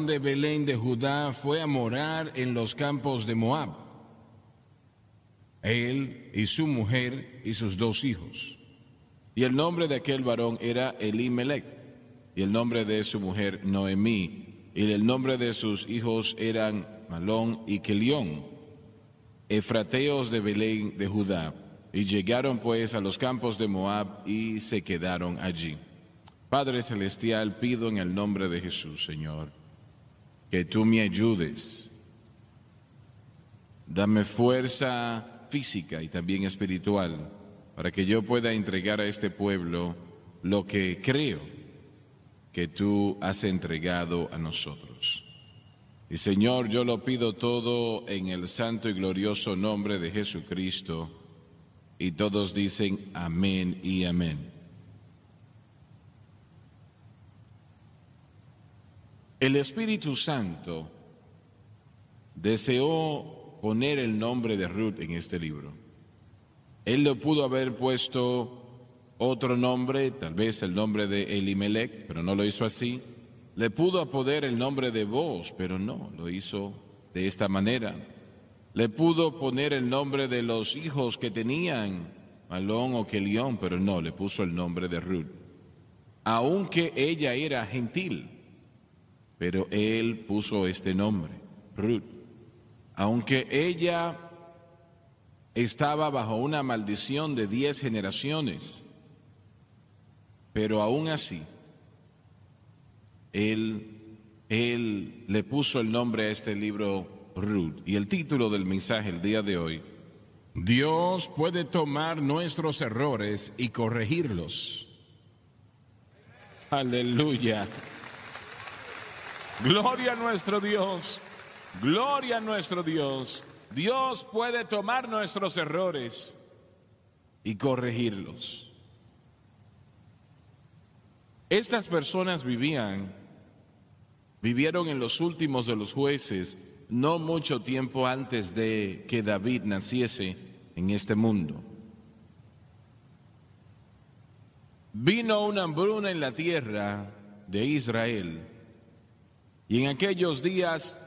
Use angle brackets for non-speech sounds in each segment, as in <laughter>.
de Belén de Judá fue a morar en los campos de Moab, él y su mujer y sus dos hijos. Y el nombre de aquel varón era Elimelech, y el nombre de su mujer Noemí, y el nombre de sus hijos eran Malón y Kelión, efrateos de Belén de Judá. Y llegaron pues a los campos de Moab y se quedaron allí. Padre Celestial, pido en el nombre de Jesús, Señor que tú me ayudes. Dame fuerza física y también espiritual para que yo pueda entregar a este pueblo lo que creo que tú has entregado a nosotros. Y Señor, yo lo pido todo en el santo y glorioso nombre de Jesucristo. Y todos dicen amén y amén. El Espíritu Santo deseó poner el nombre de Ruth en este libro. Él le pudo haber puesto otro nombre, tal vez el nombre de Elimelech, pero no lo hizo así. Le pudo poner el nombre de vos, pero no, lo hizo de esta manera. Le pudo poner el nombre de los hijos que tenían, Malón o Kelión, pero no, le puso el nombre de Ruth. Aunque ella era gentil, pero él puso este nombre, Ruth. Aunque ella estaba bajo una maldición de diez generaciones, pero aún así, él, él le puso el nombre a este libro Ruth. Y el título del mensaje el día de hoy, Dios puede tomar nuestros errores y corregirlos. Aleluya. Gloria a nuestro Dios. Gloria a nuestro Dios. Dios puede tomar nuestros errores y corregirlos. Estas personas vivían, vivieron en los últimos de los jueces, no mucho tiempo antes de que David naciese en este mundo. Vino una hambruna en la tierra de Israel y en aquellos días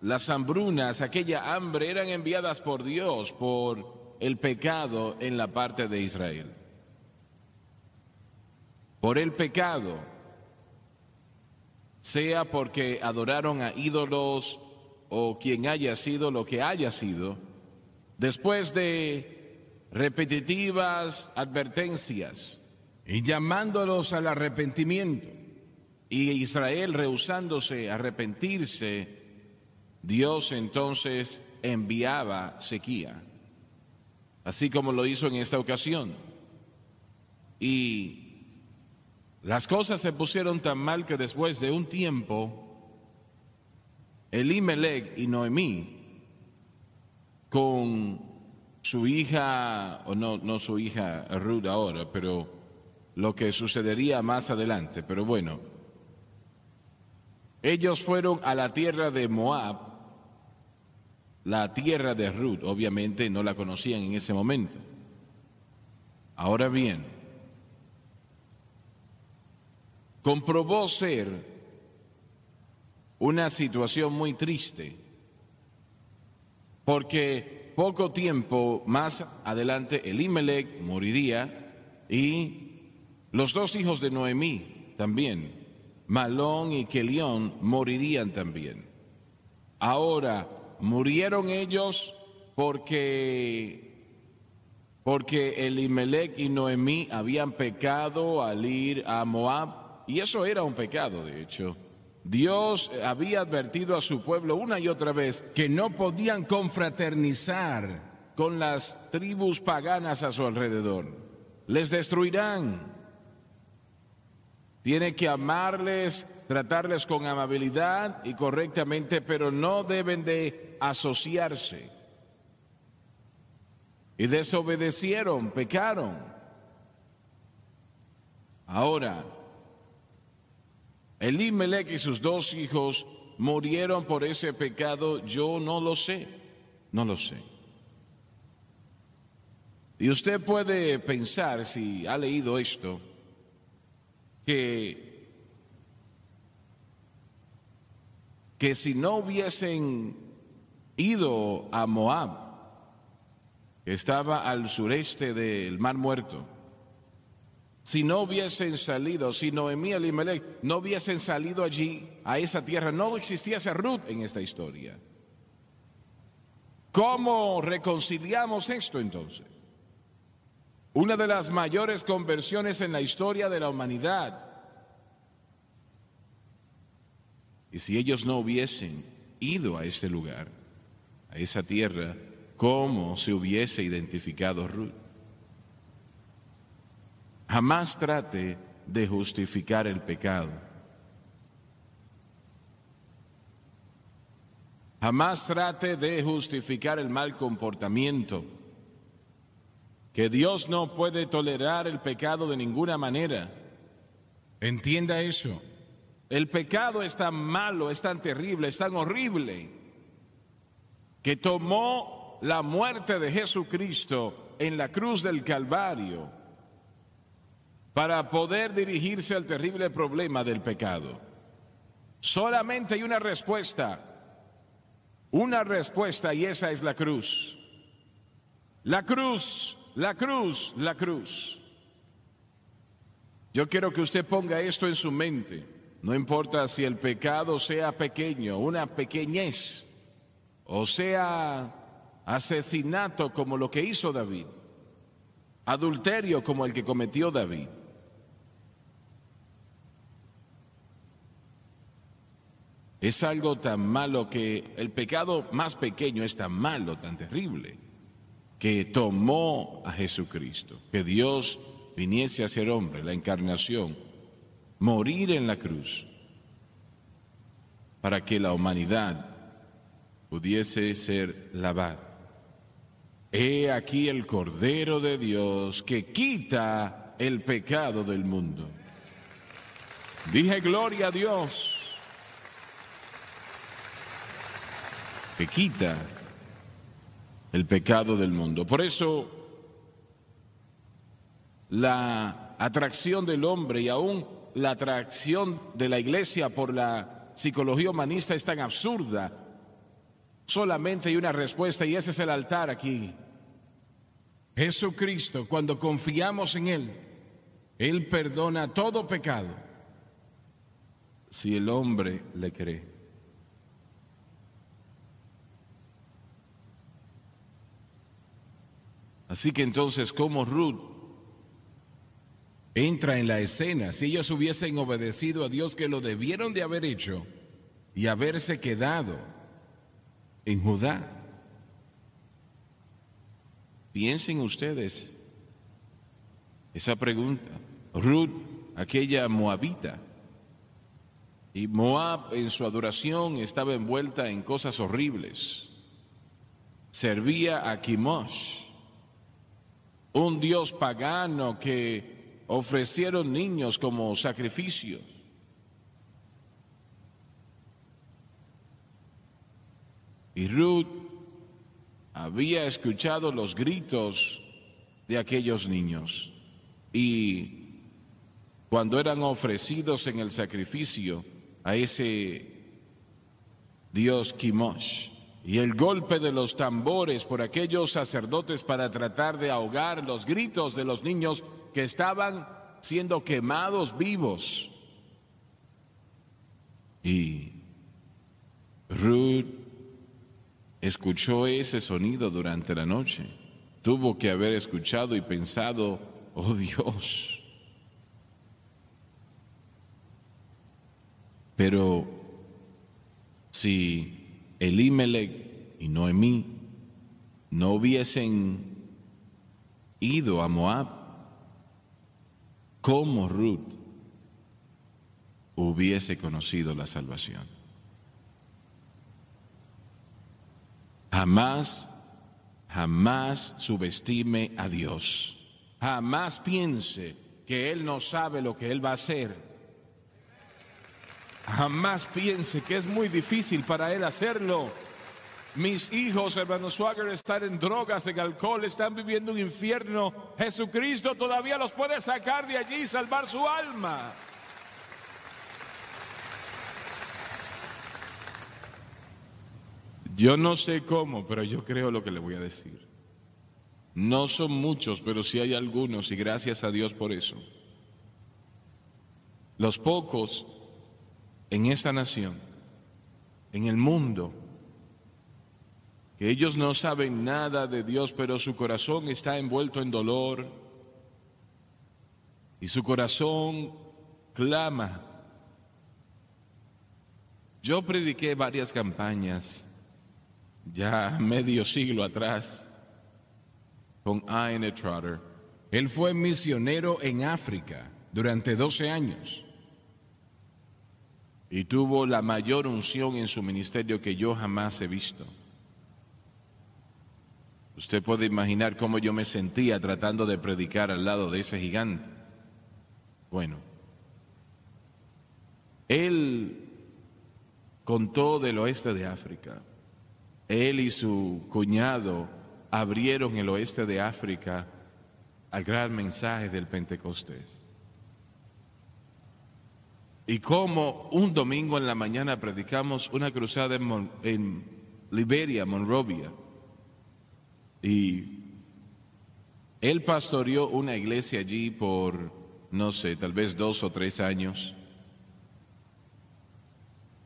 las hambrunas, aquella hambre, eran enviadas por Dios por el pecado en la parte de Israel. Por el pecado, sea porque adoraron a ídolos o quien haya sido lo que haya sido, después de repetitivas advertencias y llamándolos al arrepentimiento, y Israel rehusándose a arrepentirse, Dios entonces enviaba sequía, así como lo hizo en esta ocasión. Y las cosas se pusieron tan mal que después de un tiempo, Elimelech y Noemí, con su hija, o no, no su hija Ruth ahora, pero lo que sucedería más adelante, pero bueno, ellos fueron a la tierra de Moab, la tierra de Ruth, obviamente no la conocían en ese momento. Ahora bien, comprobó ser una situación muy triste, porque poco tiempo más adelante Elimelech moriría y los dos hijos de Noemí también Malón y Kelión morirían también. Ahora, murieron ellos porque porque Elimelech y Noemí habían pecado al ir a Moab, y eso era un pecado, de hecho. Dios había advertido a su pueblo una y otra vez que no podían confraternizar con las tribus paganas a su alrededor. Les destruirán, tiene que amarles, tratarles con amabilidad y correctamente, pero no deben de asociarse. Y desobedecieron, pecaron. Ahora, Elimelech y sus dos hijos murieron por ese pecado, yo no lo sé, no lo sé. Y usted puede pensar, si ha leído esto, que, si no hubiesen ido a Moab, que estaba al sureste del Mar Muerto, si no hubiesen salido, si Noemí y Elimelech no hubiesen salido allí, a esa tierra, no existía esa Ruth en esta historia. ¿Cómo reconciliamos esto entonces? una de las mayores conversiones en la historia de la humanidad. Y si ellos no hubiesen ido a este lugar, a esa tierra, ¿cómo se hubiese identificado Ruth? Jamás trate de justificar el pecado. Jamás trate de justificar el mal comportamiento que Dios no puede tolerar el pecado de ninguna manera. Entienda eso. El pecado es tan malo, es tan terrible, es tan horrible, que tomó la muerte de Jesucristo en la cruz del Calvario para poder dirigirse al terrible problema del pecado. Solamente hay una respuesta, una respuesta y esa es la cruz. La cruz la cruz, la cruz. Yo quiero que usted ponga esto en su mente. No importa si el pecado sea pequeño, una pequeñez, o sea asesinato como lo que hizo David, adulterio como el que cometió David. Es algo tan malo que el pecado más pequeño es tan malo, tan terrible que tomó a Jesucristo, que Dios viniese a ser hombre, la encarnación, morir en la cruz, para que la humanidad pudiese ser lavada. He aquí el Cordero de Dios que quita el pecado del mundo. Dije gloria a Dios que quita el pecado del mundo. Por eso la atracción del hombre y aún la atracción de la iglesia por la psicología humanista es tan absurda. Solamente hay una respuesta y ese es el altar aquí. Jesucristo, cuando confiamos en Él, Él perdona todo pecado si el hombre le cree. Así que entonces, ¿cómo Ruth entra en la escena? Si ellos hubiesen obedecido a Dios, que lo debieron de haber hecho y haberse quedado en Judá. Piensen ustedes esa pregunta. Ruth, aquella moabita, y Moab en su adoración estaba envuelta en cosas horribles. Servía a Kimosh un dios pagano que ofrecieron niños como sacrificio. Y Ruth había escuchado los gritos de aquellos niños y cuando eran ofrecidos en el sacrificio a ese dios Kimosh y el golpe de los tambores por aquellos sacerdotes para tratar de ahogar los gritos de los niños que estaban siendo quemados vivos. Y Ruth escuchó ese sonido durante la noche. Tuvo que haber escuchado y pensado, oh Dios. Pero si Elimelech y Noemí no hubiesen ido a Moab, como Ruth hubiese conocido la salvación. Jamás, jamás subestime a Dios. Jamás piense que Él no sabe lo que Él va a hacer Jamás piense que es muy difícil para él hacerlo. Mis hijos, hermanos Swagger, están en drogas, en alcohol, están viviendo un infierno. Jesucristo todavía los puede sacar de allí y salvar su alma. Yo no sé cómo, pero yo creo lo que le voy a decir. No son muchos, pero sí hay algunos y gracias a Dios por eso. Los pocos en esta nación, en el mundo, que ellos no saben nada de Dios, pero su corazón está envuelto en dolor y su corazón clama. Yo prediqué varias campañas ya medio siglo atrás con A.N. Trotter. Él fue misionero en África durante 12 años y tuvo la mayor unción en su ministerio que yo jamás he visto. Usted puede imaginar cómo yo me sentía tratando de predicar al lado de ese gigante. Bueno, él contó del oeste de África. Él y su cuñado abrieron el oeste de África al gran mensaje del Pentecostés y como un domingo en la mañana predicamos una cruzada en, en Liberia, Monrovia. Y él pastoreó una iglesia allí por, no sé, tal vez dos o tres años.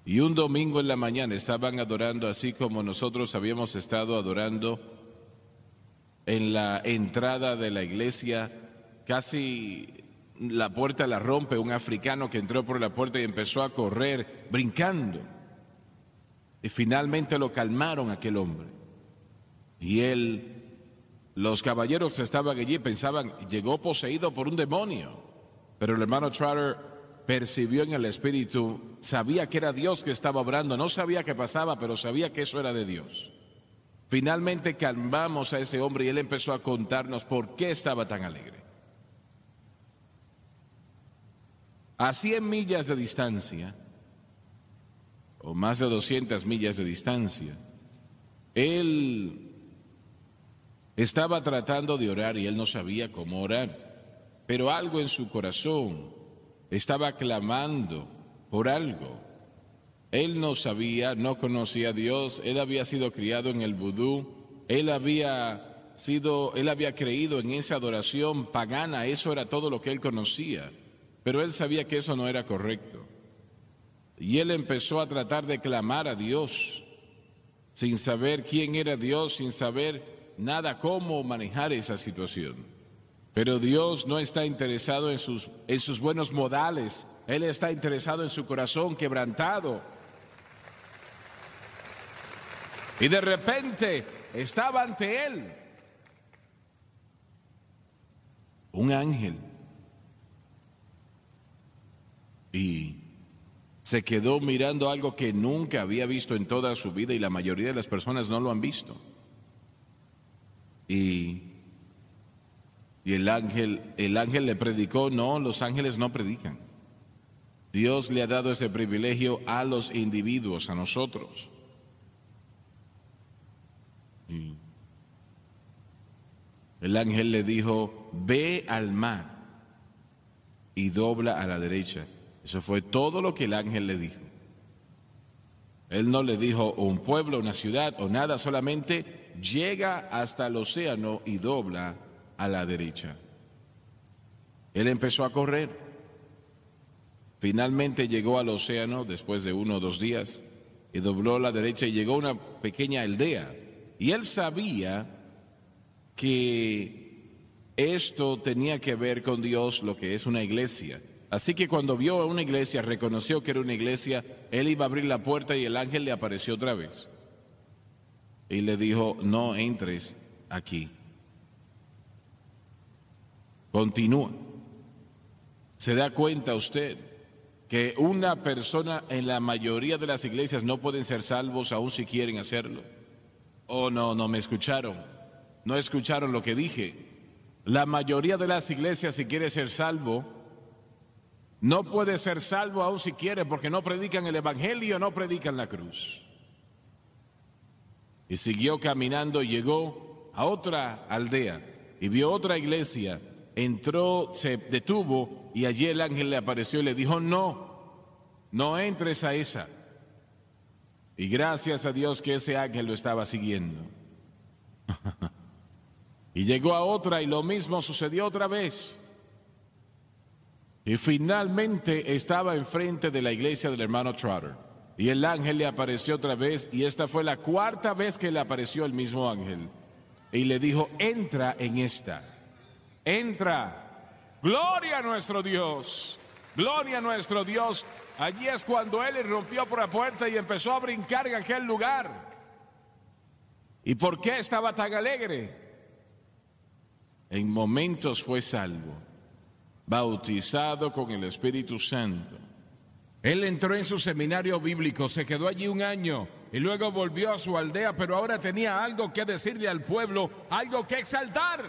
Y un domingo en la mañana estaban adorando así como nosotros habíamos estado adorando en la entrada de la iglesia, casi la puerta la rompe un africano que entró por la puerta y empezó a correr brincando. Y finalmente lo calmaron aquel hombre. Y él, los caballeros estaban allí pensaban, llegó poseído por un demonio. Pero el hermano Trotter percibió en el espíritu, sabía que era Dios que estaba obrando, no sabía qué pasaba, pero sabía que eso era de Dios. Finalmente calmamos a ese hombre y él empezó a contarnos por qué estaba tan alegre. a 100 millas de distancia, o más de 200 millas de distancia, él estaba tratando de orar y él no sabía cómo orar, pero algo en su corazón estaba clamando por algo. Él no sabía, no conocía a Dios, él había sido criado en el vudú, él había sido, él había creído en esa adoración pagana, eso era todo lo que él conocía. Pero él sabía que eso no era correcto. Y él empezó a tratar de clamar a Dios, sin saber quién era Dios, sin saber nada cómo manejar esa situación. Pero Dios no está interesado en sus, en sus buenos modales, Él está interesado en su corazón quebrantado. Y de repente estaba ante Él un ángel y se quedó mirando algo que nunca había visto en toda su vida y la mayoría de las personas no lo han visto. Y, el, ángel, el ángel le predicó, no, los ángeles no predican. Dios le ha dado ese privilegio a los individuos, a nosotros. el ángel le dijo, ve al mar y dobla a la derecha eso fue todo lo que el ángel le dijo. Él no le dijo un pueblo, una ciudad o nada, solamente llega hasta el océano y dobla a la derecha. Él empezó a correr. Finalmente llegó al océano después de uno o dos días y dobló a la derecha y llegó a una pequeña aldea. Y él sabía que esto tenía que ver con Dios, lo que es una iglesia. Así que cuando vio a una iglesia, reconoció que era una iglesia, él iba a abrir la puerta y el ángel le apareció otra vez. Y le dijo, no entres aquí. Continúa. Se da cuenta usted que una persona en la mayoría de las iglesias no pueden ser salvos aún si quieren hacerlo. Oh, no, no me escucharon. No escucharon lo que dije. La mayoría de las iglesias si quiere ser salvo, no puede ser salvo aún si quiere, porque no predican el Evangelio, no predican la cruz. Y siguió caminando, llegó a otra aldea y vio otra iglesia, entró, se detuvo y allí el ángel le apareció y le dijo, no, no entres a esa. Y gracias a Dios que ese ángel lo estaba siguiendo. <laughs> y llegó a otra y lo mismo sucedió otra vez y finalmente estaba enfrente de la iglesia del hermano Trotter. Y el ángel le apareció otra vez y esta fue la cuarta vez que le apareció el mismo ángel. Y le dijo, entra en esta, entra, gloria a nuestro Dios, gloria a nuestro Dios. Allí es cuando él irrumpió por la puerta y empezó a brincar en aquel lugar. ¿Y por qué estaba tan alegre? En momentos fue salvo bautizado con el Espíritu Santo. Él entró en su seminario bíblico, se quedó allí un año y luego volvió a su aldea, pero ahora tenía algo que decirle al pueblo, algo que exaltar.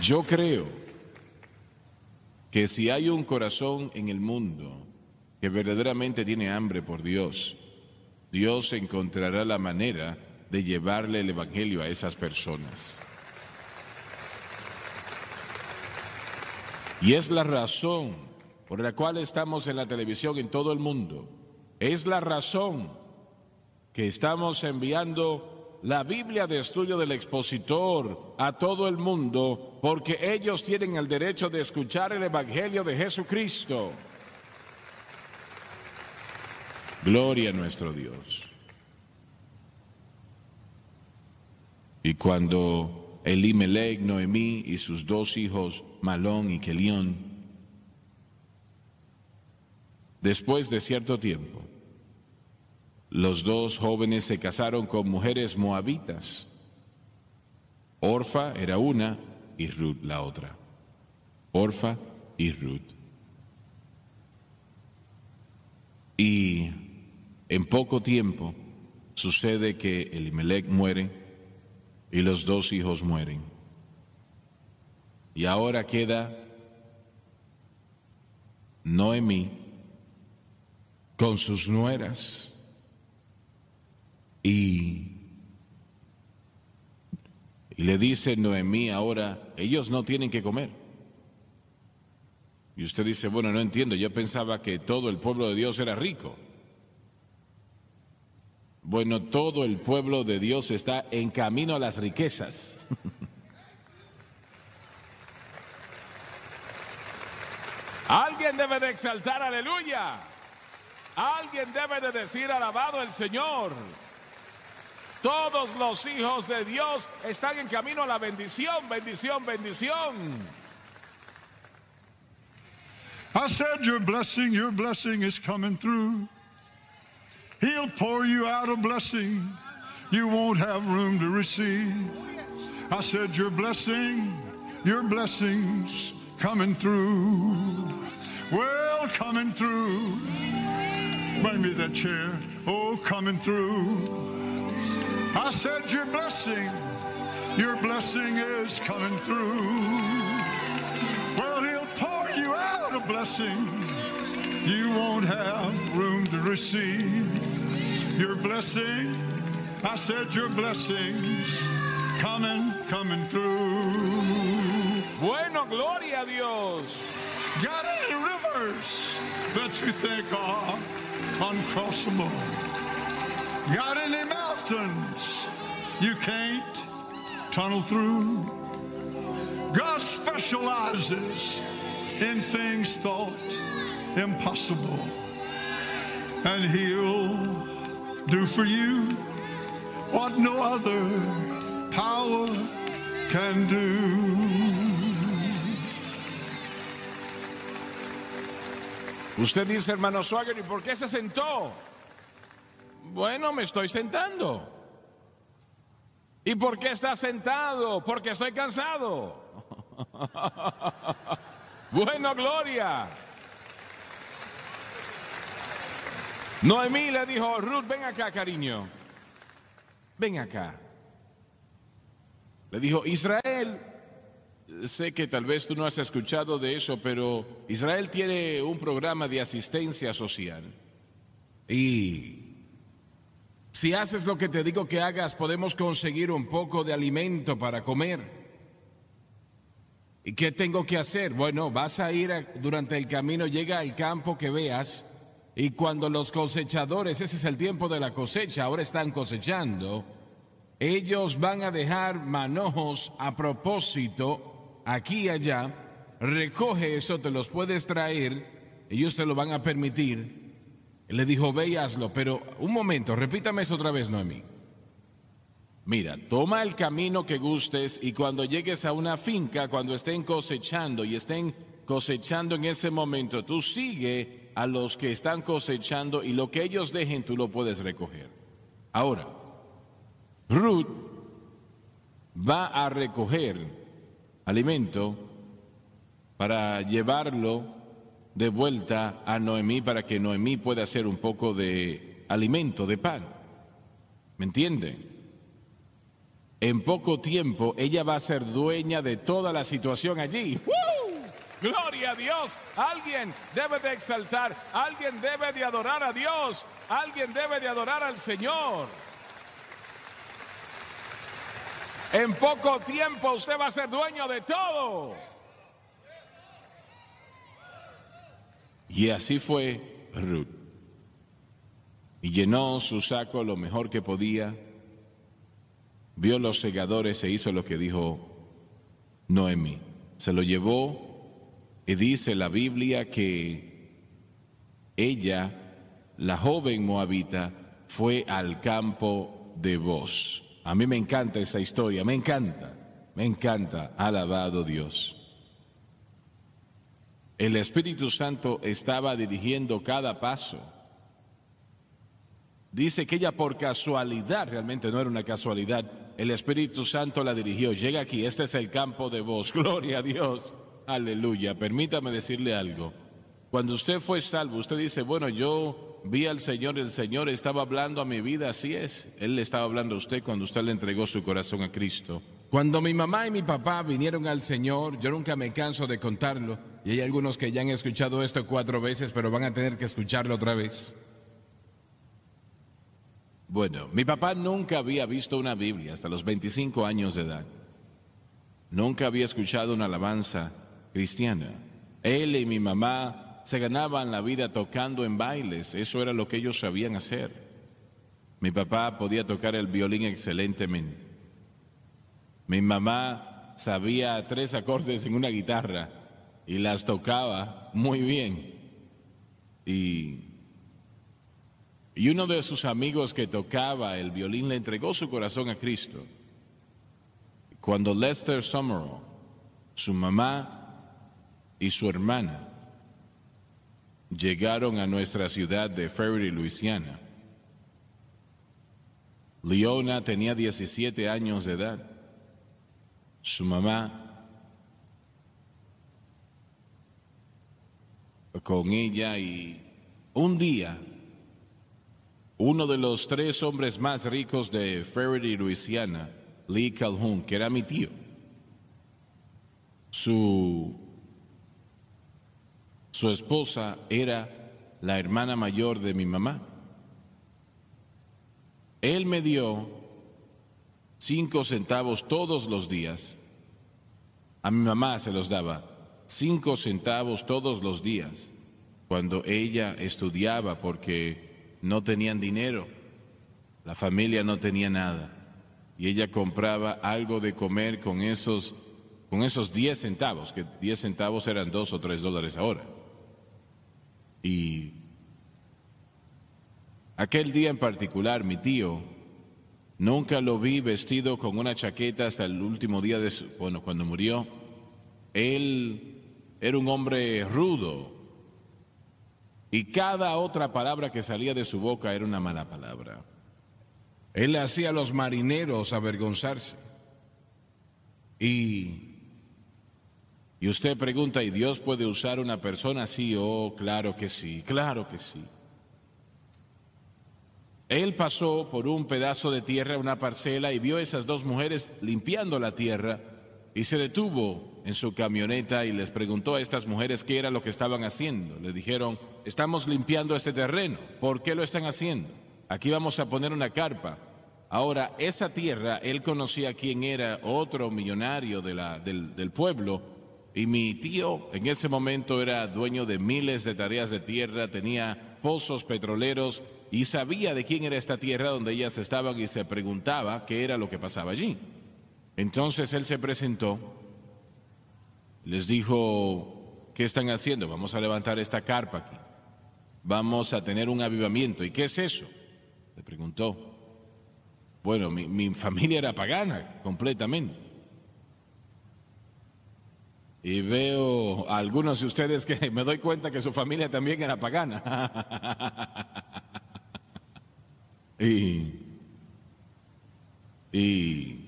Yo creo que si hay un corazón en el mundo que verdaderamente tiene hambre por Dios, Dios encontrará la manera de llevarle el Evangelio a esas personas. Y es la razón por la cual estamos en la televisión en todo el mundo. Es la razón que estamos enviando la Biblia de estudio del expositor a todo el mundo porque ellos tienen el derecho de escuchar el Evangelio de Jesucristo. Gloria a nuestro Dios. Y cuando Elimelech, Noemí y sus dos hijos, Malón y Kelión. Después de cierto tiempo, los dos jóvenes se casaron con mujeres moabitas. Orfa era una y Ruth la otra. Orfa y Ruth. Y en poco tiempo sucede que Elimelech muere y los dos hijos mueren. Y ahora queda Noemí con sus nueras y le dice Noemí ahora, ellos no tienen que comer. Y usted dice, bueno, no entiendo, yo pensaba que todo el pueblo de Dios era rico. Bueno, todo el pueblo de Dios está en camino a las riquezas. <laughs> Alguien debe de exaltar, aleluya. Alguien debe de decir, alabado el Señor. Todos los hijos de Dios están en camino a la bendición, bendición, bendición. I said your blessing, your blessing is coming through. He'll pour you out a blessing you won't have room to receive. I said, Your blessing, your blessings coming through. Well, coming through. Bring me that chair. Oh, coming through. I said, Your blessing, your blessing is coming through. Well, He'll pour you out a blessing you won't have room to receive. Your blessing, I said your blessings coming, coming through. Bueno, gloria a Dios. God any rivers that you think are oh, uncrossable. Got any mountains you can't tunnel through. God specializes in things thought impossible. And he'll do for you what no other power can do. Usted dice, hermano Swagger, ¿y por qué se sentó? Bueno, me estoy sentando. ¿Y por qué está sentado? Porque estoy cansado. <laughs> bueno, Gloria. Noemí le dijo, Ruth, ven acá, cariño. Ven acá. Le dijo, Israel, sé que tal vez tú no has escuchado de eso, pero Israel tiene un programa de asistencia social. Y si haces lo que te digo que hagas, podemos conseguir un poco de alimento para comer. ¿Y qué tengo que hacer? Bueno, vas a ir durante el camino, llega al campo que veas y cuando los cosechadores, ese es el tiempo de la cosecha, ahora están cosechando, ellos van a dejar manojos a propósito aquí y allá. Recoge eso, te los puedes traer, ellos se lo van a permitir. Le dijo, ve pero un momento, repítame eso otra vez, Noemí. Mira, toma el camino que gustes y cuando llegues a una finca, cuando estén cosechando y estén cosechando en ese momento, tú sigue a los que están cosechando y lo que ellos dejen tú lo puedes recoger. Ahora, Ruth va a recoger alimento para llevarlo de vuelta a Noemí para que Noemí pueda hacer un poco de alimento, de pan. ¿Me entiende? En poco tiempo ella va a ser dueña de toda la situación allí. Gloria a Dios. Alguien debe de exaltar, alguien debe de adorar a Dios, alguien debe de adorar al Señor. En poco tiempo usted va a ser dueño de todo. Y así fue Ruth. Y llenó su saco lo mejor que podía, vio los segadores e hizo lo que dijo Noemi. Se lo llevó y dice la Biblia que ella, la joven moabita, fue al campo de voz. A mí me encanta esa historia, me encanta, me encanta. Alabado Dios. El Espíritu Santo estaba dirigiendo cada paso. Dice que ella por casualidad, realmente no era una casualidad, el Espíritu Santo la dirigió. Llega aquí, este es el campo de vos, <laughs> gloria a Dios. Aleluya. Permítame decirle algo. Cuando usted fue salvo, usted dice, bueno, yo vi al Señor, el Señor estaba hablando a mi vida, así es. Él le estaba hablando a usted cuando usted le entregó su corazón a Cristo. Cuando mi mamá y mi papá vinieron al Señor, yo nunca me canso de contarlo, y hay algunos que ya han escuchado esto cuatro veces, pero van a tener que escucharlo otra vez. Bueno, mi papá nunca había visto una Biblia hasta los 25 años de edad. Nunca había escuchado una alabanza cristiana. Él y mi mamá se ganaban la vida tocando en bailes, eso era lo que ellos sabían hacer. Mi papá podía tocar el violín excelentemente. Mi mamá sabía tres acordes en una guitarra y las tocaba muy bien. Y, uno de sus amigos que tocaba el violín le entregó su corazón a Cristo. Cuando Lester Summerall, su mamá, y su hermana llegaron a nuestra ciudad de Ferry, Luisiana. Leona tenía 17 años de edad. Su mamá con ella y un día uno de los tres hombres más ricos de Ferry, Luisiana, Lee Calhoun, que era mi tío, su su esposa era la hermana mayor de mi mamá. Él me dio cinco centavos todos los días. A mi mamá se los daba cinco centavos todos los días cuando ella estudiaba porque no tenían dinero, la familia no tenía nada y ella compraba algo de comer con esos con esos diez centavos, que diez centavos eran dos o tres dólares ahora. Y aquel día en particular, mi tío, nunca lo vi vestido con una chaqueta hasta el último día de su, bueno, cuando murió. Él era un hombre rudo y cada otra palabra que salía de su boca era una mala palabra. Él hacía a los marineros avergonzarse. Y y usted pregunta, ¿y Dios puede usar una persona así? Oh, claro que sí, claro que sí. Él pasó por un pedazo de tierra, una parcela, y vio esas dos mujeres limpiando la tierra, y se detuvo en su camioneta y les preguntó a estas mujeres qué era lo que estaban haciendo. Le dijeron, estamos limpiando este terreno, ¿por qué lo están haciendo? Aquí vamos a poner una carpa. Ahora, esa tierra, él conocía quién era otro millonario del, del pueblo, y mi tío en ese momento era dueño de miles de tareas de tierra, tenía pozos petroleros y sabía de quién era esta tierra donde ellas estaban y se preguntaba qué era lo que pasaba allí. Entonces él se presentó, les dijo, ¿qué están haciendo? Vamos a levantar esta carpa aquí, vamos a tener un avivamiento. ¿Y qué es eso? Le preguntó. Bueno, mi, familia era pagana completamente. Y veo a algunos de ustedes que me doy cuenta que su familia también era pagana. <laughs> y, y,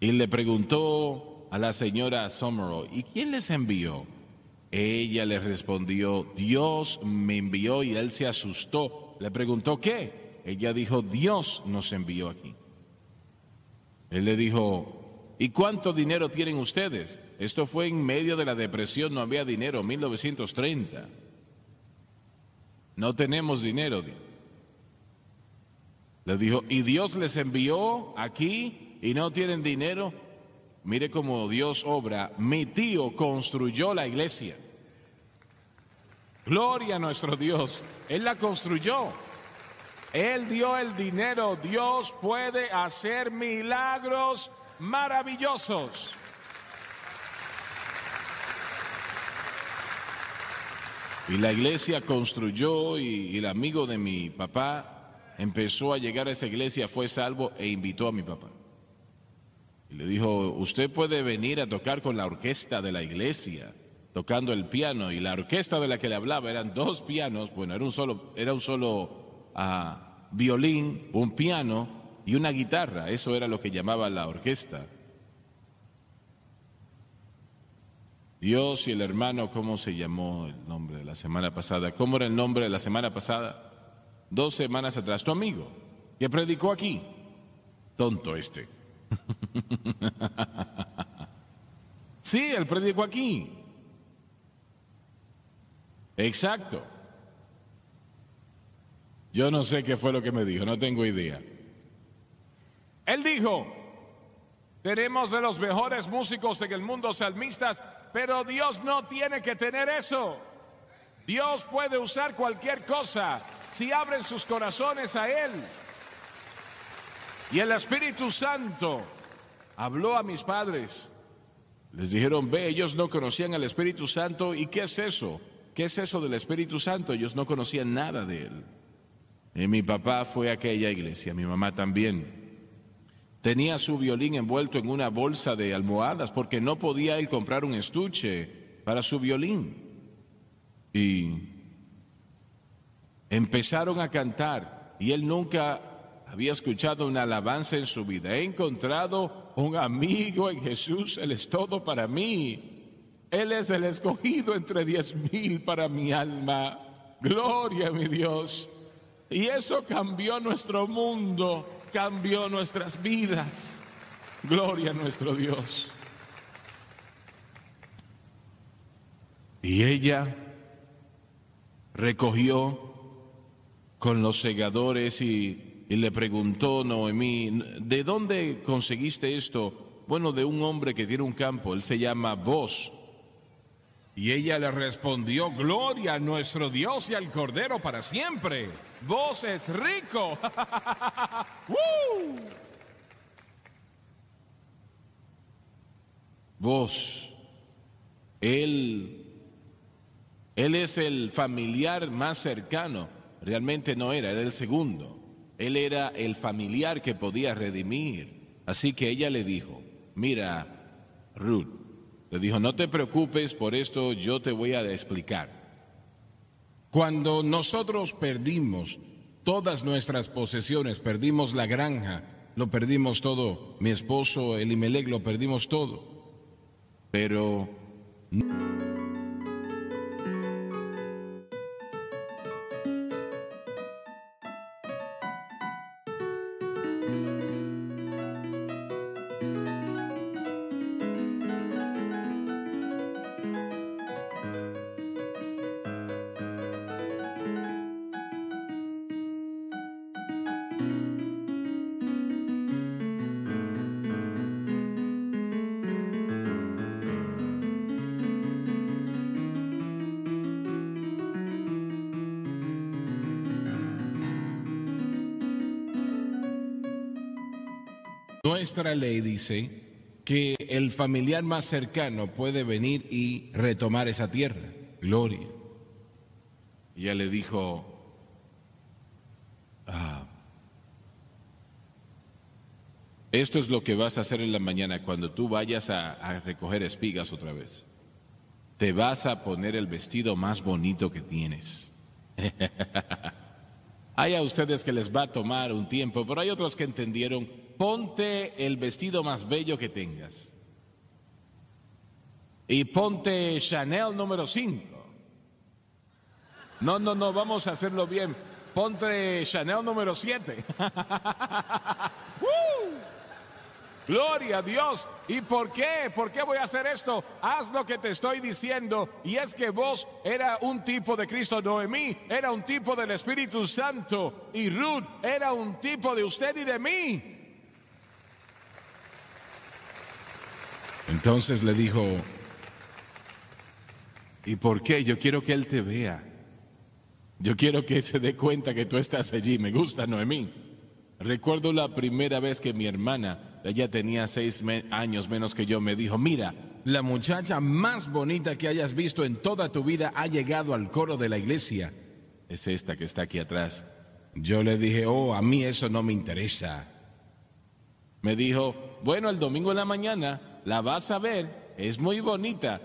le preguntó a la señora Somero, ¿y quién les envió? Ella le respondió, Dios me envió y él se asustó. Le preguntó, ¿qué? Ella dijo, Dios nos envió aquí. Él le dijo, ¿Y cuánto dinero tienen ustedes? Esto fue en medio de la depresión, no había dinero, 1930. No tenemos dinero. Les dijo, y Dios les envió aquí y no tienen dinero. Mire cómo Dios obra. Mi tío construyó la iglesia. Gloria a nuestro Dios. Él la construyó. Él dio el dinero. Dios puede hacer milagros maravillosos. Y la iglesia construyó y el amigo de mi papá empezó a llegar a esa iglesia, fue salvo e invitó a mi papá. Y le dijo, usted puede venir a tocar con la orquesta de la iglesia, tocando el piano. Y la orquesta de la que le hablaba eran dos pianos, bueno, era un solo, era un solo ah, violín, un piano y una guitarra, eso era lo que llamaba la orquesta. Dios y el hermano, ¿cómo se llamó el nombre de la semana pasada? ¿Cómo era el nombre de la semana pasada? Dos semanas atrás, tu amigo, que predicó aquí. Tonto este. <laughs> sí, él predicó aquí. Exacto. Yo no sé qué fue lo que me dijo, no tengo idea. Él dijo, tenemos de los mejores músicos en el mundo salmistas, pero Dios no tiene que tener eso. Dios puede usar cualquier cosa si abren sus corazones a Él. Y el Espíritu Santo habló a mis padres. Les dijeron, ve, ellos no conocían al Espíritu Santo. ¿Y qué es eso? ¿Qué es eso del Espíritu Santo? Ellos no conocían nada de Él. Y mi papá fue a aquella iglesia, mi mamá también. Tenía su violín envuelto en una bolsa de almohadas porque no podía él comprar un estuche para su violín. Y empezaron a cantar y él nunca había escuchado una alabanza en su vida. He encontrado un amigo en Jesús, Él es todo para mí. Él es el escogido entre diez mil para mi alma. Gloria a mi Dios. Y eso cambió nuestro mundo cambió nuestras vidas. Gloria a nuestro Dios. Y ella recogió con los segadores y, le preguntó Noemí, ¿de dónde conseguiste esto? Bueno, de un hombre que tiene un campo, él se llama Vos y ella le respondió, gloria a nuestro Dios y al Cordero para siempre. Vos es rico. <laughs> Vos, él, él es el familiar más cercano. Realmente no era, era el segundo. Él era el familiar que podía redimir. Así que ella le dijo, mira, Ruth, le dijo, no te preocupes por esto, yo te voy a explicar. Cuando nosotros perdimos todas nuestras posesiones, perdimos la granja, lo perdimos todo, mi esposo el Imelec, lo perdimos todo, pero... le dice que el familiar más cercano puede venir y retomar esa tierra. Gloria. Y ella le dijo, ah, esto es lo que vas a hacer en la mañana cuando tú vayas a, a recoger espigas otra vez. Te vas a poner el vestido más bonito que tienes. <laughs> hay a ustedes que les va a tomar un tiempo, pero hay otros que entendieron ponte el vestido más bello que tengas. Y ponte Chanel número 5. No, no, no, vamos a hacerlo bien. Ponte Chanel número 7. <laughs> ¡Uh! Gloria a Dios. ¿Y por qué? ¿Por qué voy a hacer esto? Haz lo que te estoy diciendo. Y es que vos era un tipo de Cristo. mí. era un tipo del Espíritu Santo. Y Ruth era un tipo de usted y de mí. Entonces le dijo, ¿y por qué? Yo quiero que él te vea. Yo quiero que se dé cuenta que tú estás allí. Me gusta Noemí. Recuerdo la primera vez que mi hermana, ella tenía seis años menos que yo, me dijo, mira, la muchacha más bonita que hayas visto en toda tu vida ha llegado al coro de la iglesia. Es esta que está aquí atrás. Yo le dije, oh, a mí eso no me interesa. Me dijo, bueno, el domingo en la mañana la vas a ver, es muy bonita.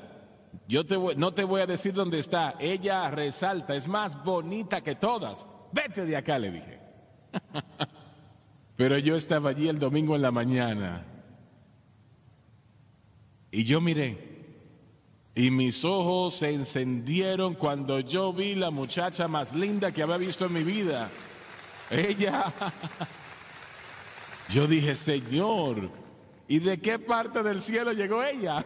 Yo te no te voy a decir dónde está, ella resalta, es más bonita que todas. Vete de acá, le dije. Pero yo estaba allí el domingo en la mañana y yo miré y mis ojos se encendieron cuando yo vi la muchacha más linda que había visto en mi vida. Ella, <laughs> yo dije, Señor, ¿Y de qué parte del cielo llegó ella?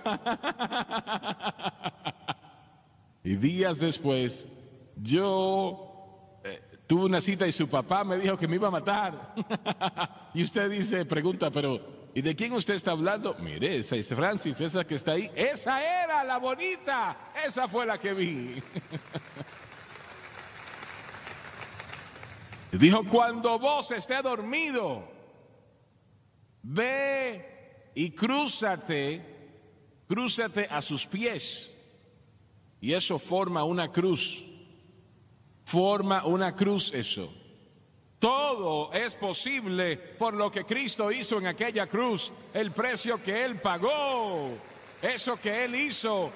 <laughs> y días después, yo eh, tuve una cita y su papá me dijo que me iba a matar. <laughs> y usted dice, pregunta, pero ¿y de quién usted está hablando? Mire, esa es Francis, esa que está ahí. Esa era la bonita, esa fue la que vi. <laughs> dijo, cuando vos esté dormido, ve y crúzate, crúzate a sus pies. Y eso forma una cruz, forma una cruz eso. Todo es posible por lo que Cristo hizo en aquella cruz, el precio que Él pagó, eso que Él hizo,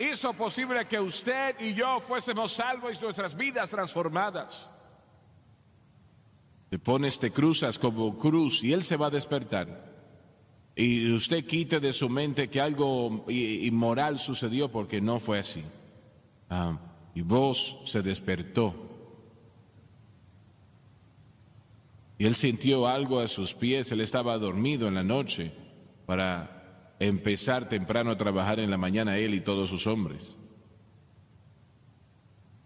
hizo posible que usted y yo fuésemos salvos y nuestras vidas transformadas. Te pones, te cruzas como cruz y Él se va a despertar. Y usted quite de su mente que algo inmoral sucedió porque no fue así. Ah, y vos se despertó. Y él sintió algo a sus pies, él estaba dormido en la noche para empezar temprano a trabajar en la mañana él y todos sus hombres.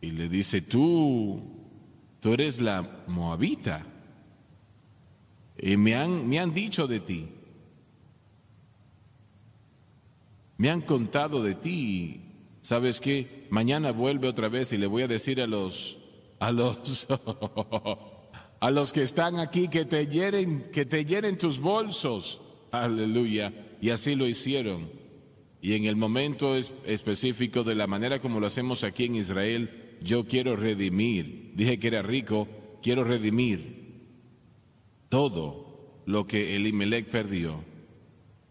Y le dice, tú, tú eres la moabita. Y me han, me han dicho de ti. me han contado de ti. ¿Sabes qué? Mañana vuelve otra vez y le voy a decir a los, a los, <laughs> a los que están aquí que te llenen, que te llenen tus bolsos. Aleluya. Y así lo hicieron. Y en el momento específico, de la manera como lo hacemos aquí en Israel, yo quiero redimir. Dije que era rico, quiero redimir todo lo que Elimelech perdió.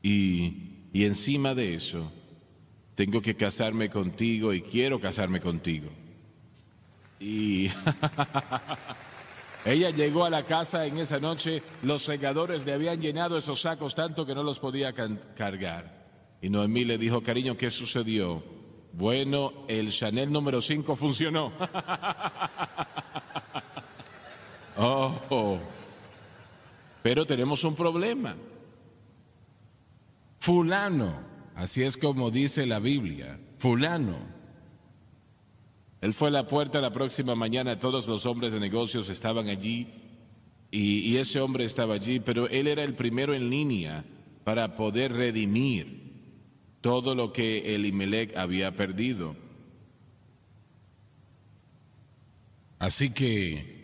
Y y encima de eso, tengo que casarme contigo y quiero casarme contigo. Y <laughs> ella llegó a la casa en esa noche, los regadores le habían llenado esos sacos tanto que no los podía cargar. Y Noemí le dijo, cariño, ¿qué sucedió? Bueno, el Chanel número 5 funcionó. <laughs> Oh, oh, pero tenemos un problema fulano, así es como dice la Biblia, fulano. Él fue a la puerta la próxima mañana, todos los hombres de negocios estaban allí y, ese hombre estaba allí, pero él era el primero en línea para poder redimir todo lo que Elimelec había perdido. Así que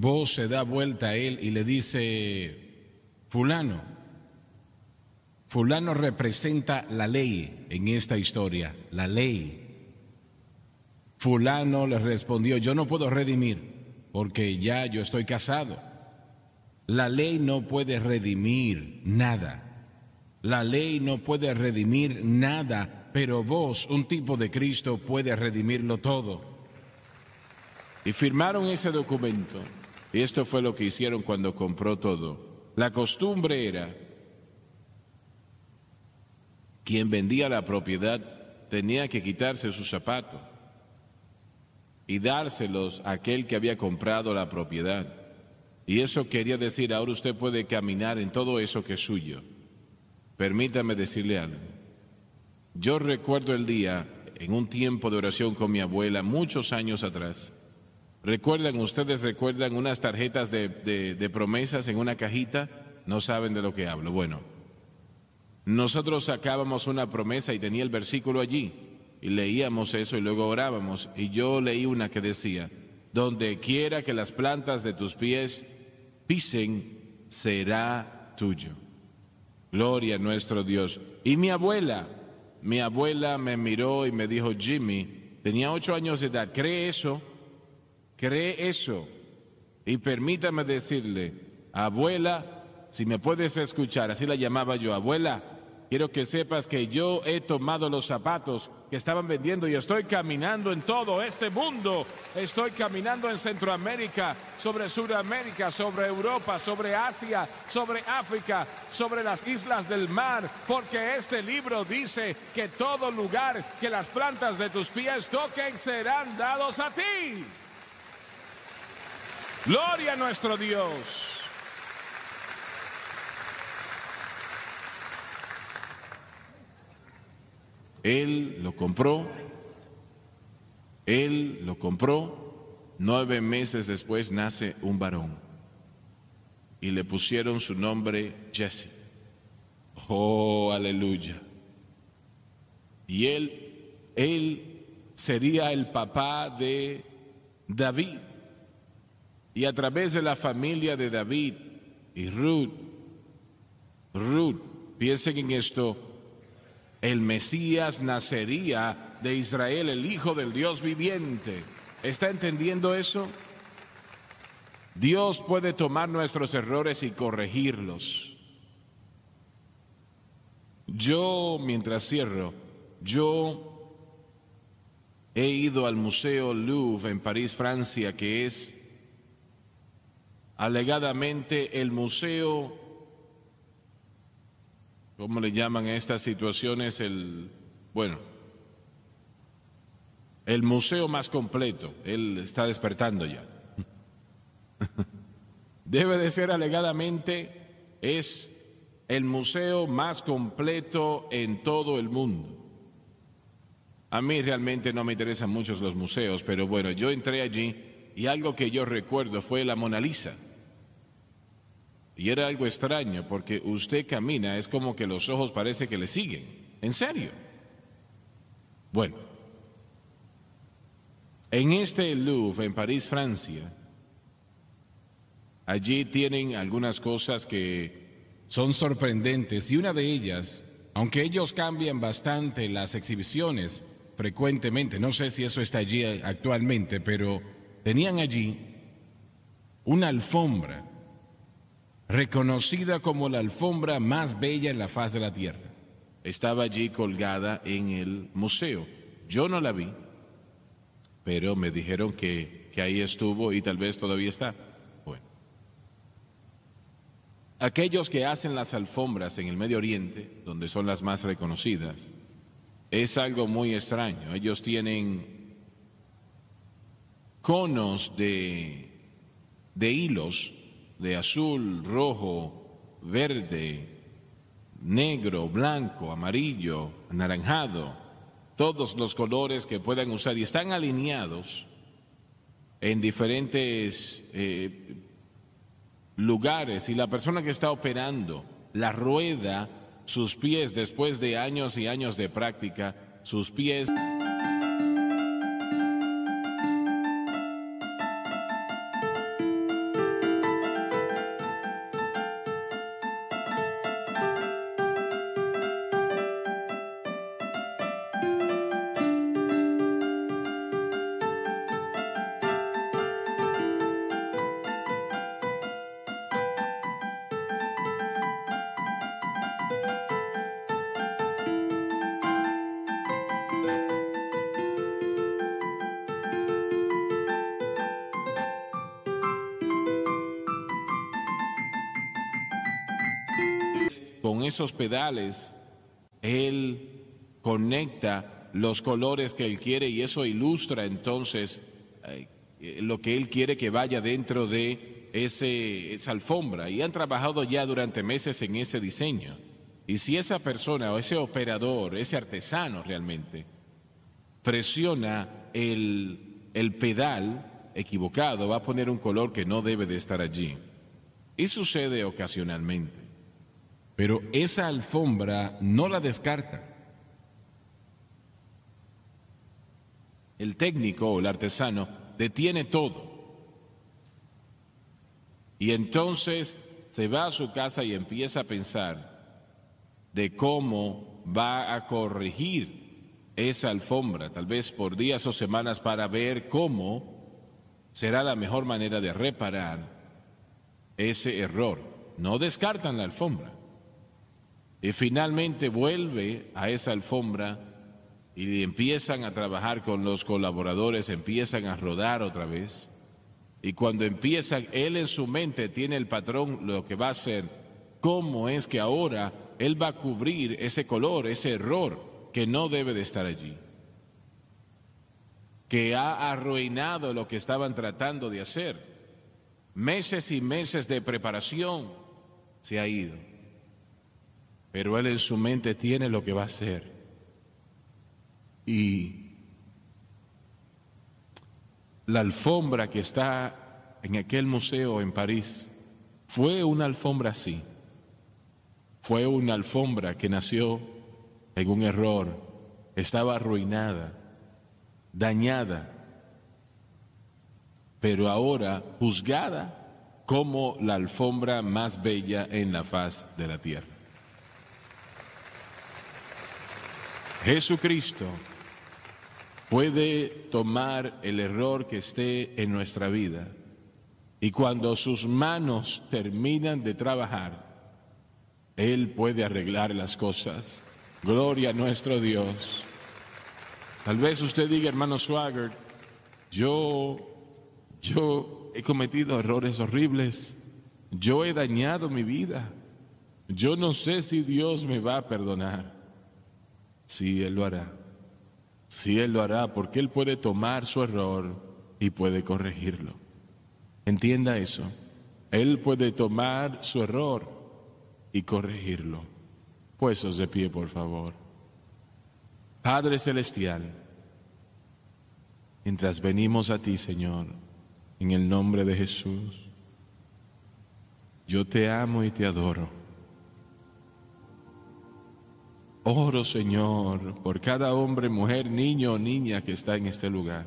Vos se da vuelta a él y le dice, fulano, fulano representa la ley en esta historia, la ley. Fulano le respondió, yo no puedo redimir porque ya yo estoy casado. La ley no puede redimir nada. La ley no puede redimir nada, pero vos, un tipo de Cristo, puede redimirlo todo. Y firmaron ese documento. Y esto fue lo que hicieron cuando compró todo. La costumbre era, quien vendía la propiedad tenía que quitarse su zapato y dárselos a aquel que había comprado la propiedad. Y eso quería decir, ahora usted puede caminar en todo eso que es suyo. Permítame decirle algo. Yo recuerdo el día, en un tiempo de oración con mi abuela, muchos años atrás, Recuerdan, ustedes recuerdan unas tarjetas de, de promesas en una cajita, no saben de lo que hablo. Bueno, nosotros sacábamos una promesa y tenía el versículo allí, y leíamos eso y luego orábamos, y yo leí una que decía, donde quiera que las plantas de tus pies pisen, será tuyo. Gloria a nuestro Dios. Y mi abuela, mi abuela me miró y me dijo, Jimmy, tenía ocho años de edad, ¿cree eso? cree eso. Y permítame decirle, abuela, si me puedes escuchar, así la llamaba yo, abuela, quiero que sepas que yo he tomado los zapatos que estaban vendiendo y estoy caminando en todo este mundo. Estoy caminando en Centroamérica, sobre Sudamérica, sobre Europa, sobre Asia, sobre África, sobre las islas del mar, porque este libro dice que todo lugar que las plantas de tus pies toquen serán dados a ti. Gloria a nuestro Dios. Él lo compró, él lo compró, nueve meses después nace un varón y le pusieron su nombre Jesse. Oh, aleluya. Y él, él sería el papá de David y a través de la familia de David y Ruth. Ruth, piensen en esto, el Mesías nacería de Israel, el Hijo del Dios viviente. ¿Está entendiendo eso? Dios puede tomar nuestros errores y corregirlos. Yo, mientras cierro, yo he ido al Museo Louvre en París, Francia, que es Alegadamente el museo, ¿cómo le llaman a estas situaciones? El, bueno, el museo más completo, él está despertando ya. <laughs> Debe de ser alegadamente, es el museo más completo en todo el mundo. A mí realmente no me interesan muchos los museos, pero bueno, yo entré allí y algo que yo recuerdo fue la Mona Lisa. Y era algo extraño porque usted camina, es como que los ojos parece que le siguen. ¿En serio? Bueno, en este Louvre, en París, Francia, allí tienen algunas cosas que son sorprendentes y una de ellas, aunque ellos cambian bastante las exhibiciones frecuentemente, no sé si eso está allí actualmente, pero tenían allí una alfombra reconocida como la alfombra más bella en la faz de la tierra. Estaba allí colgada en el museo. Yo no la vi, pero me dijeron que, ahí estuvo y tal vez todavía está. Bueno, aquellos que hacen las alfombras en el Medio Oriente, donde son las más reconocidas, es algo muy extraño. Ellos tienen conos de, de hilos de azul, rojo, verde, negro, blanco, amarillo, anaranjado, todos los colores que puedan usar y están alineados en diferentes eh, lugares y la persona que está operando la rueda, sus pies después de años y años de práctica, sus pies... esos pedales Él conecta los colores que Él quiere y eso ilustra entonces eh, eh, lo que Él quiere que vaya dentro de esa alfombra. Y han trabajado ya durante meses en ese diseño. Y si esa persona o ese operador, ese artesano realmente, presiona el, el pedal equivocado, va a poner un color que no debe de estar allí. Y sucede ocasionalmente pero esa alfombra no la descarta. El técnico o el artesano detiene todo. Y entonces se va a su casa y empieza a pensar de cómo va a corregir esa alfombra, tal vez por días o semanas, para ver cómo será la mejor manera de reparar ese error. No descartan la alfombra y finalmente vuelve a esa alfombra y empiezan a trabajar con los colaboradores, empiezan a rodar otra vez. Y cuando empiezan, él en su mente tiene el patrón, lo que va a hacer, cómo es que ahora él va a cubrir ese color, ese error que no debe de estar allí, que ha arruinado lo que estaban tratando de hacer. Meses y meses de preparación se ha ido pero él en su mente tiene lo que va a hacer. Y la alfombra que está en aquel museo en París fue una alfombra así. Fue una alfombra que nació en un error, estaba arruinada, dañada, pero ahora juzgada como la alfombra más bella en la faz de la tierra. Jesucristo puede tomar el error que esté en nuestra vida y cuando sus manos terminan de trabajar, Él puede arreglar las cosas. Gloria a nuestro Dios. Tal vez usted diga, hermano Swagger, yo, yo he cometido errores horribles, yo he dañado mi vida, yo no sé si Dios me va a perdonar. Sí, Él lo hará. Sí, Él lo hará, porque Él puede tomar su error y puede corregirlo. Entienda eso. Él puede tomar su error y corregirlo. Puestos de pie, por favor. Padre Celestial, mientras venimos a ti, Señor, en el nombre de Jesús, yo te amo y te adoro. Oro, Señor, por cada hombre, mujer, niño o niña que está en este lugar.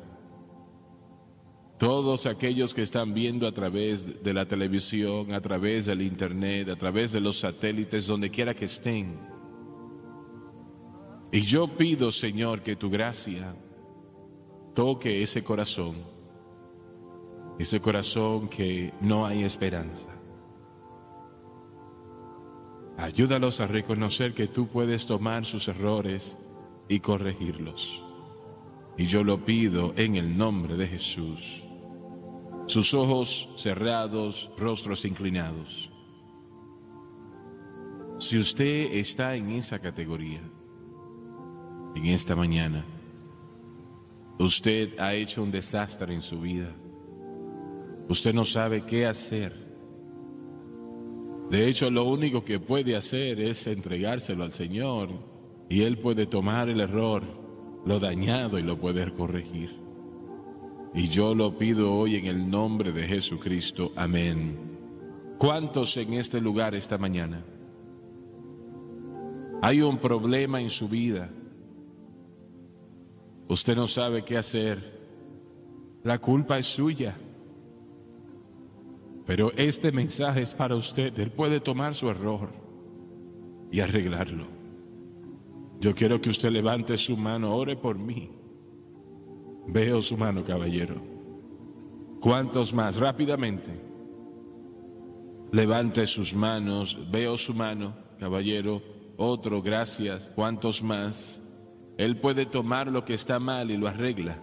Todos aquellos que están viendo a través de la televisión, a través del internet, a través de los satélites, donde quiera que estén. Y yo pido, Señor, que tu gracia toque ese corazón, ese corazón que no hay esperanza. Ayúdalos a reconocer que tú puedes tomar sus errores y corregirlos. Y yo lo pido en el nombre de Jesús. Sus ojos cerrados, rostros inclinados. Si usted está en esa categoría, en esta mañana, usted ha hecho un desastre en su vida. Usted no sabe qué hacer. De hecho, lo único que puede hacer es entregárselo al Señor y Él puede tomar el error, lo dañado y lo puede corregir. Y yo lo pido hoy en el nombre de Jesucristo. Amén. ¿Cuántos en este lugar esta mañana? Hay un problema en su vida. Usted no sabe qué hacer. La culpa es suya. Pero este mensaje es para usted. Él puede tomar su error y arreglarlo. Yo quiero que usted levante su mano, ore por mí. Veo su mano, caballero. ¿Cuántos más? Rápidamente. Levante sus manos. Veo su mano, caballero. Otro, gracias. ¿Cuántos más? Él puede tomar lo que está mal y lo arregla.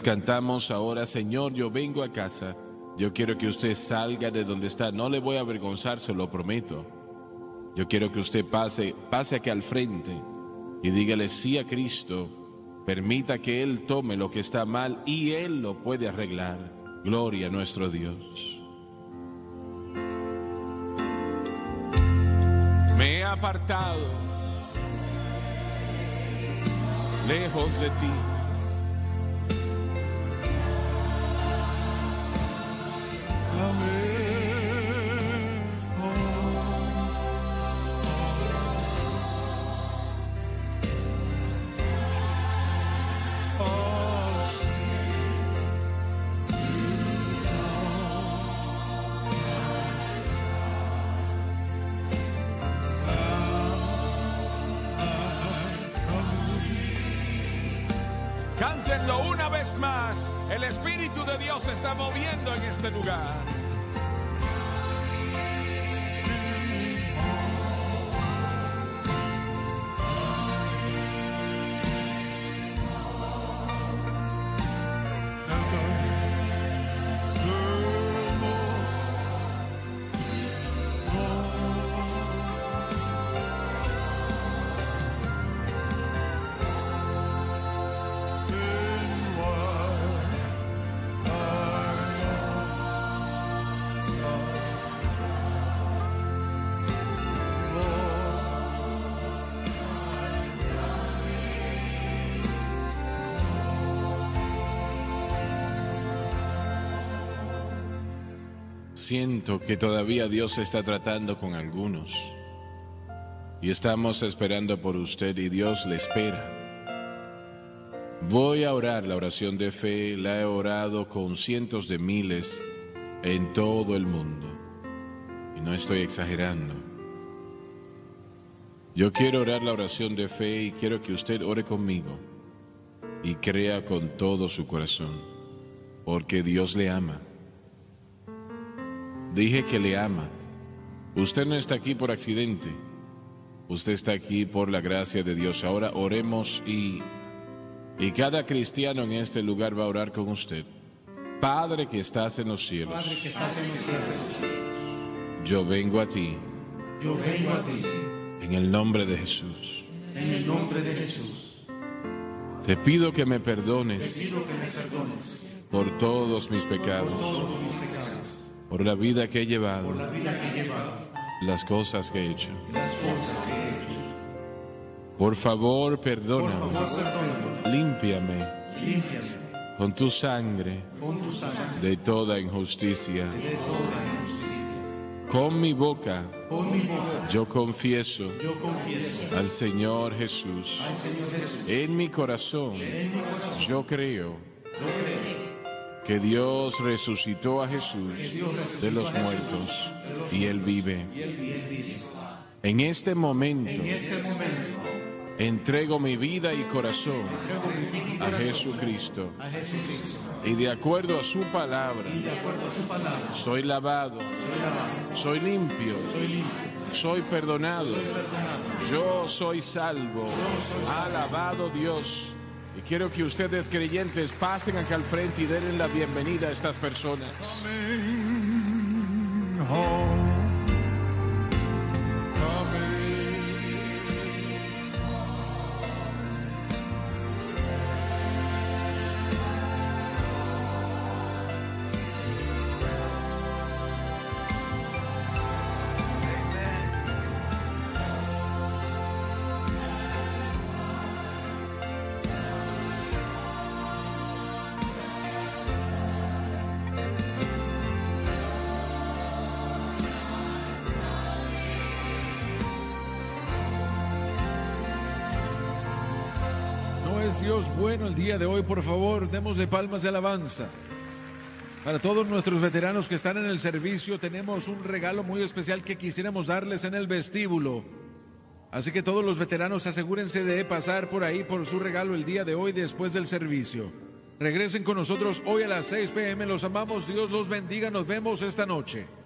cantamos ahora, Señor, yo vengo a casa, yo quiero que usted salga de donde está, no le voy a avergonzar, se lo prometo. Yo quiero que usted pase, pase aquí al frente y dígale sí a Cristo, permita que Él tome lo que está mal y Él lo puede arreglar. Gloria a nuestro Dios. Me he apartado lejos de ti Cántenlo una vez más. El Espíritu de Dios se está moviendo en este lugar. Siento que todavía Dios está tratando con algunos y estamos esperando por usted y Dios le espera. Voy a orar la oración de fe, la he orado con cientos de miles en todo el mundo. Y no estoy exagerando. Yo quiero orar la oración de fe y quiero que usted ore conmigo y crea con todo su corazón, porque Dios le ama Dije que le ama. Usted no está aquí por accidente. Usted está aquí por la gracia de Dios. Ahora oremos y, cada cristiano en este lugar va a orar con usted. Padre que estás en los cielos. Padre que estás en los cielos. Yo vengo a ti. Yo vengo a ti. En el nombre de Jesús. En el nombre de Jesús. Te pido que me perdones. Te pido que me perdones. Por todos mis pecados. Por todos mis pecados por la vida que he llevado. Las cosas que he hecho. Por favor, perdóname. Límpiame. Con tu sangre. De toda injusticia. Con mi boca. Yo confieso, al, Señor Jesús, En mi corazón. Yo creo que Dios resucitó a Jesús de los muertos y Él vive. En este momento entrego mi vida y corazón a Jesucristo y de acuerdo a su palabra soy lavado, soy limpio, soy perdonado, yo soy salvo, alabado Dios. Y quiero que ustedes creyentes pasen acá al frente y den la bienvenida a estas personas. bueno el día de hoy, por favor, démosle palmas de alabanza. Para todos nuestros veteranos que están en el servicio, tenemos un regalo muy especial que quisiéramos darles en el vestíbulo. Así que todos los veteranos asegúrense de pasar por ahí por su regalo el día de hoy después del servicio. Regresen con nosotros hoy a las 6 pm. Los amamos. Dios los bendiga. Nos vemos esta noche.